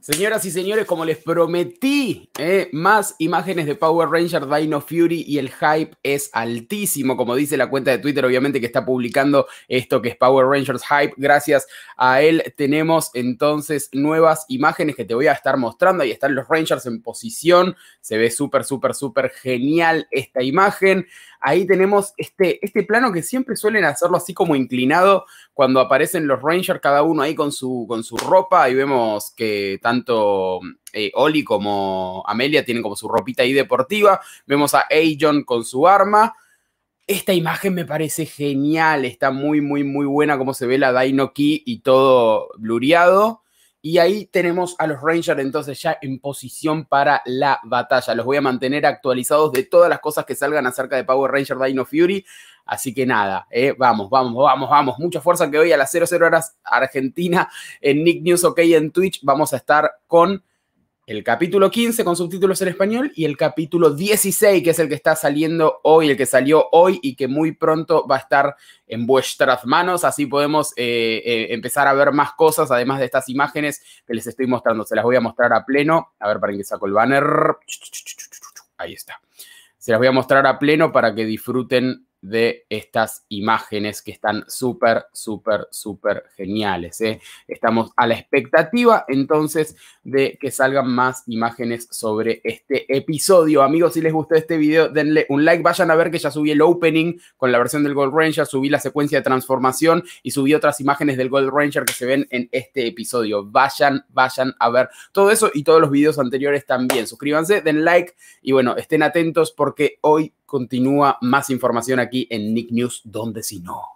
Señoras y señores, como les prometí, ¿eh? más imágenes de Power Rangers Dino Fury y el hype es altísimo, como dice la cuenta de Twitter, obviamente que está publicando esto que es Power Rangers Hype. Gracias a él tenemos entonces nuevas imágenes que te voy a estar mostrando. Ahí están los Rangers en posición. Se ve súper, súper, súper genial esta imagen ahí tenemos este, este plano que siempre suelen hacerlo así como inclinado cuando aparecen los Rangers, cada uno ahí con su, con su ropa Ahí vemos que tanto eh, Oli como Amelia tienen como su ropita ahí deportiva, vemos a Aegon con su arma. Esta imagen me parece genial, está muy, muy, muy buena como se ve la Dino Key y todo blureado. Y ahí tenemos a los Rangers entonces ya en posición para la batalla. Los voy a mantener actualizados de todas las cosas que salgan acerca de Power Ranger Dino Fury. Así que nada, eh, vamos, vamos, vamos, vamos. Mucha fuerza que hoy a las 00 horas Argentina en Nick News OK en Twitch vamos a estar con el capítulo 15 con subtítulos en español y el capítulo 16, que es el que está saliendo hoy, el que salió hoy y que muy pronto va a estar en vuestras manos. Así podemos eh, eh, empezar a ver más cosas, además de estas imágenes que les estoy mostrando. Se las voy a mostrar a pleno. A ver, para que saco el banner. Ahí está. Se las voy a mostrar a pleno para que disfruten de estas imágenes que están súper, súper, súper geniales. ¿eh? Estamos a la expectativa entonces de que salgan más imágenes sobre este episodio. Amigos, si les gustó este video, denle un like. Vayan a ver que ya subí el opening con la versión del Gold Ranger, subí la secuencia de transformación y subí otras imágenes del Gold Ranger que se ven en este episodio. Vayan, vayan a ver todo eso y todos los videos anteriores también. Suscríbanse, den like y bueno, estén atentos porque hoy Continúa más información aquí en Nick News, donde si no.